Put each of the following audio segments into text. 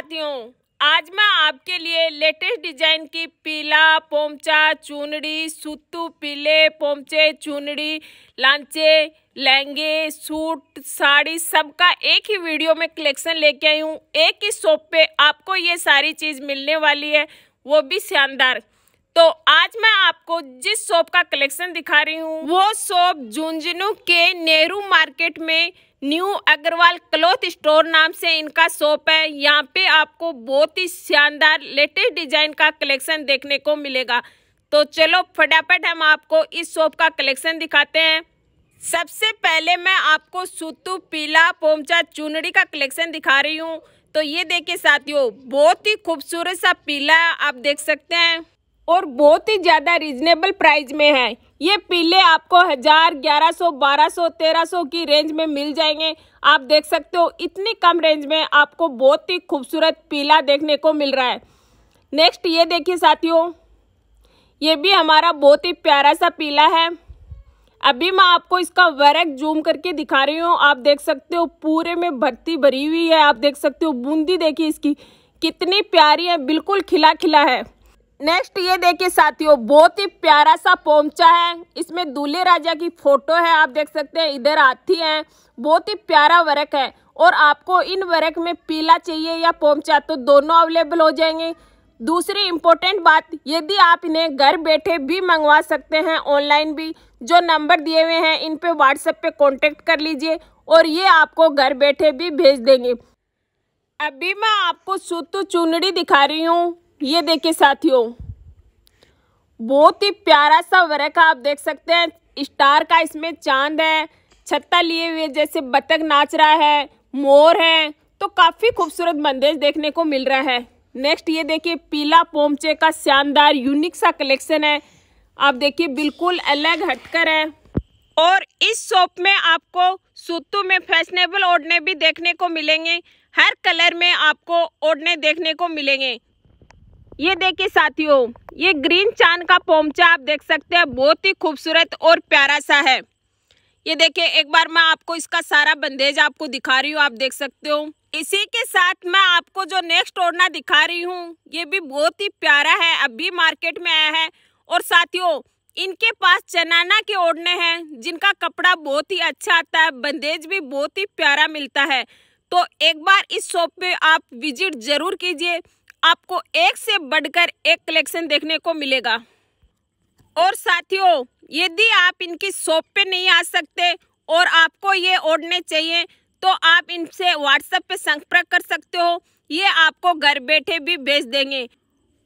साथियों आज मैं आपके लिए लेटेस्ट डिजाइन की पीला पोमचा चुनड़ी सुतू पीले पोमचे चुनड़ी लांचे लहंगे सूट साड़ी सबका एक ही वीडियो में कलेक्शन लेके आई हूँ एक ही शॉप पे आपको ये सारी चीज़ मिलने वाली है वो भी शानदार तो आज मैं आपको जिस शॉप का कलेक्शन दिखा रही हूँ वो शॉप झुंझुनू के नेहरू मार्केट में न्यू अग्रवाल क्लोथ स्टोर नाम से इनका शॉप है यहाँ पे आपको बहुत ही शानदार लेटेस्ट डिजाइन का कलेक्शन देखने को मिलेगा तो चलो फटाफट हम आपको इस शॉप का कलेक्शन दिखाते हैं सबसे पहले मैं आपको सूतू पीला पोमचा चुनरी का कलेक्शन दिखा रही हूँ तो ये देखिए साथियों बहुत ही खूबसूरत सा पीला आप देख सकते हैं और बहुत ही ज़्यादा रिजनेबल प्राइस में है ये पीले आपको हज़ार ग्यारह सौ बारह सौ तेरह सौ की रेंज में मिल जाएंगे आप देख सकते हो इतनी कम रेंज में आपको बहुत ही खूबसूरत पीला देखने को मिल रहा है नेक्स्ट ये देखिए साथियों ये भी हमारा बहुत ही प्यारा सा पीला है अभी मैं आपको इसका वर्क जूम करके दिखा रही हूँ आप देख सकते हो पूरे में भर्ती भरी हुई है आप देख सकते हो बूंदी देखिए इसकी कितनी प्यारी है बिल्कुल खिला खिला है नेक्स्ट ये देखिए साथियों बहुत ही प्यारा सा पोमचा है इसमें दूल्हे राजा की फोटो है आप देख सकते हैं इधर हाथी है बहुत ही प्यारा वर्क है और आपको इन वर्क में पीला चाहिए या पोमचा तो दोनों अवेलेबल हो जाएंगे दूसरी इम्पोर्टेंट बात यदि आप इन्हें घर बैठे भी मंगवा सकते हैं ऑनलाइन भी जो नंबर दिए हुए हैं इन पर व्हाट्सएप पे कॉन्टेक्ट कर लीजिए और ये आपको घर बैठे भी भेज देंगे अभी मैं आपको सूतू चुनड़ी दिखा रही हूँ ये देखिए साथियों बहुत ही प्यारा सा वर्क आप देख सकते हैं स्टार का इसमें चांद है छत्ता लिए हुए जैसे बतख नाच रहा है मोर है तो काफ़ी खूबसूरत बंदेज देखने को मिल रहा है नेक्स्ट ये देखिए पीला पोमचे का शानदार यूनिक सा कलेक्शन है आप देखिए बिल्कुल अलग हटकर है और इस शॉप में आपको सूतों में फैशनेबल ओढ़ने भी देखने को मिलेंगे हर कलर में आपको ओढ़ने देखने को मिलेंगे ये देखिए साथियों ये ग्रीन चांद का पोमचा आप देख सकते हैं बहुत ही खूबसूरत और प्यारा सा है ये देखिए एक बार मैं आपको इसका सारा बंदेज आपको दिखा रही हूँ आप देख सकते हो इसी के साथ मैं आपको जो नेक्स्ट ओढ़ना दिखा रही हूँ ये भी बहुत ही प्यारा है अभी मार्केट में आया है और साथियों इनके पास चनाना के ओढ़ने हैं जिनका कपड़ा बहुत ही अच्छा आता है बंदेज भी बहुत ही प्यारा मिलता है तो एक बार इस शॉप पे आप विजिट जरूर कीजिए आपको एक से बढ़कर एक कलेक्शन देखने को मिलेगा और साथियों यदि आप इनकी शॉप पे नहीं आ सकते और आपको ये ओढ़ने चाहिए तो आप इनसे व्हाट्सएप पे संपर्क कर सकते हो ये आपको घर बैठे भी भेज देंगे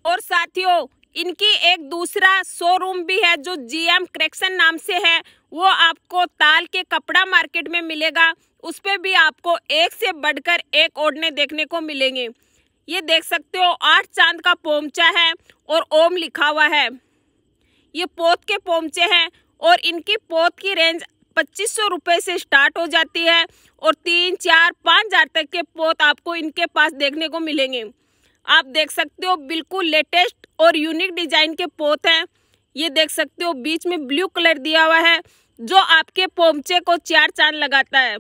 और साथियों इनकी एक दूसरा शोरूम भी है जो जीएम करेक्शन नाम से है वो आपको ताल के कपड़ा मार्केट में मिलेगा उस पर भी आपको एक से बढ़कर एक ओढ़ने देखने को मिलेंगे ये देख सकते हो आठ चांद का पोमचा है और ओम लिखा हुआ है ये पोत के पोमचे हैं और इनकी पोत की रेंज पच्चीस सौ रुपये से स्टार्ट हो जाती है और तीन चार पाँच हज़ार तक के पोत आपको इनके पास देखने को मिलेंगे आप देख सकते हो बिल्कुल लेटेस्ट और यूनिक डिजाइन के पोत हैं ये देख सकते हो बीच में ब्लू कलर दिया हुआ है जो आपके पोमचे को चार चांद लगाता है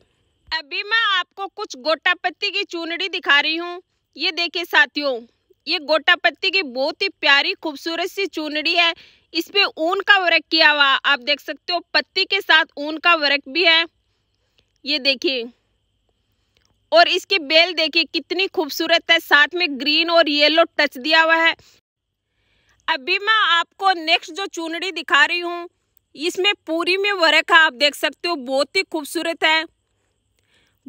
अभी मैं आपको कुछ गोटापत्ती की चूनड़ी दिखा रही हूँ ये देखिए साथियों ये गोटा पत्ती की बहुत ही प्यारी खूबसूरत सी चूनड़ी है इस पे ऊन का वर्क किया हुआ आप देख सकते हो पत्ती के साथ ऊन का वर्क भी है ये देखिए और इसकी बेल देखिए कितनी खूबसूरत है साथ में ग्रीन और येलो टच दिया हुआ है अभी मैं आपको नेक्स्ट जो चूनड़ी दिखा रही हूँ इसमें पूरी में वर्क है आप देख सकते हो बहुत ही खूबसूरत है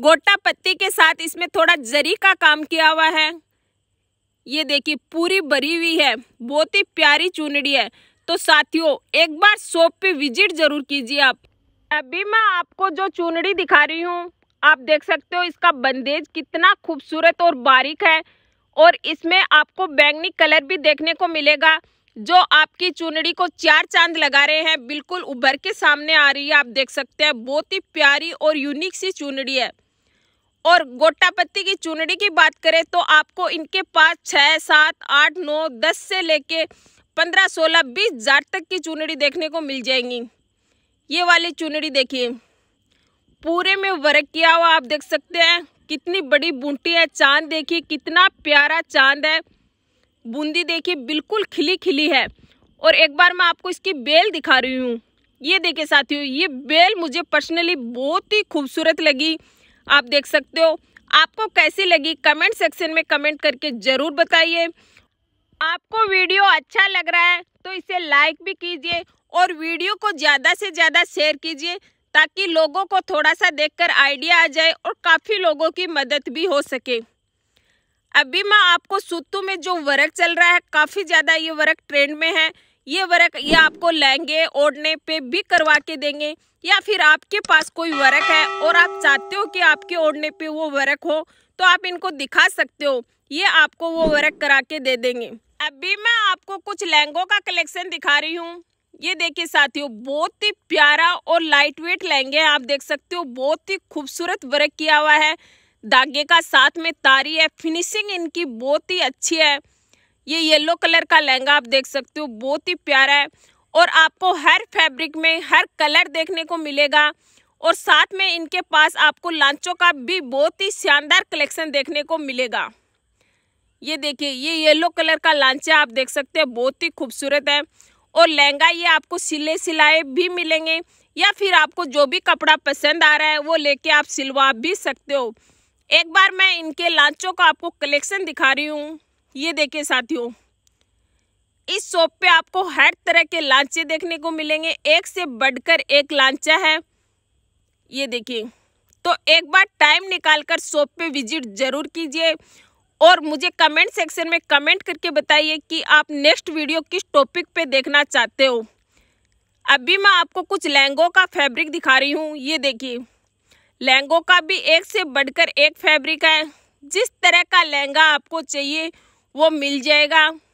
गोटा पत्ती के साथ इसमें थोड़ा जरी का काम किया हुआ है ये देखिए पूरी भरी हुई है बहुत ही प्यारी चुनड़ी है तो साथियों एक बार शॉप पे विजिट जरूर कीजिए आप अभी मैं आपको जो चुनड़ी दिखा रही हूँ आप देख सकते हो इसका बंदेज कितना खूबसूरत और बारीक है और इसमें आपको बैंगनी कलर भी देखने को मिलेगा जो आपकी चुनड़ी को चार चांद लगा रहे हैं बिल्कुल उभर के सामने आ रही है आप देख सकते हैं बहुत ही प्यारी और यूनिक सी चुनड़ी है और गोटा पत्ती की चुनड़ी की बात करें तो आपको इनके पास छः सात आठ नौ दस से लेके पंद्रह सोलह बीस हज़ार तक की चुनड़ी देखने को मिल जाएंगी ये वाली चुनड़ी देखिए पूरे में वर्क किया हुआ आप देख सकते हैं कितनी बड़ी बूंटी है चांद देखिए कितना प्यारा चांद है बूंदी देखिए बिल्कुल खिली खिली है और एक बार मैं आपको इसकी बेल दिखा रही हूँ ये देखिए साथियों ये बेल मुझे पर्सनली बहुत ही खूबसूरत लगी आप देख सकते हो आपको कैसी लगी कमेंट सेक्शन में कमेंट करके ज़रूर बताइए आपको वीडियो अच्छा लग रहा है तो इसे लाइक भी कीजिए और वीडियो को ज़्यादा से ज़्यादा शेयर कीजिए ताकि लोगों को थोड़ा सा देखकर आइडिया आ जाए और काफ़ी लोगों की मदद भी हो सके अभी मैं आपको सुत्तू में जो वर्क चल रहा है काफ़ी ज़्यादा ये वर्क ट्रेंड में है ये वर्क ये आपको लहंगे ओढ़ने पे भी करवा के देंगे या फिर आपके पास कोई वर्क है और आप चाहते हो कि आपके ओढ़ने पे वो वर्क हो तो आप इनको दिखा सकते हो ये आपको वो वर्क करा के दे देंगे अभी मैं आपको कुछ लहंगों का कलेक्शन दिखा रही हूँ ये देखिए साथियों बहुत ही प्यारा और लाइट वेट लहंगे आप देख सकते हो बहुत ही खूबसूरत वर्क किया हुआ है धागे का साथ में तारी है फिनिशिंग इनकी बहुत ही अच्छी है ये येलो कलर का लहंगा आप देख सकते हो बहुत ही प्यारा है और आपको हर फैब्रिक में हर कलर देखने को मिलेगा और साथ में इनके पास आपको लांचों का भी बहुत ही शानदार कलेक्शन देखने को मिलेगा ये देखिए ये येलो कलर का लांचा आप देख सकते हैं बहुत ही खूबसूरत है और लहंगा ये आपको सिले सिलाए भी मिलेंगे या फिर आपको जो भी कपड़ा पसंद आ रहा है वो लेके आप सिलवा भी सकते हो एक बार मैं इनके लांचों का आपको कलेक्शन दिखा रही हूँ ये देखे साथियों इस शॉप पे आपको हर तरह के लांचे देखने को मिलेंगे एक से बढ़कर एक लांचा है ये देखिए तो एक बार टाइम निकालकर शॉप पे विजिट ज़रूर कीजिए और मुझे कमेंट सेक्शन में कमेंट करके बताइए कि आप नेक्स्ट वीडियो किस टॉपिक पे देखना चाहते हो अभी मैं आपको कुछ लहंगों का फैब्रिक दिखा रही हूँ ये देखिए लहंगों का भी एक से बढ़कर एक फैब्रिक है जिस तरह का लहंगा आपको चाहिए वो मिल जाएगा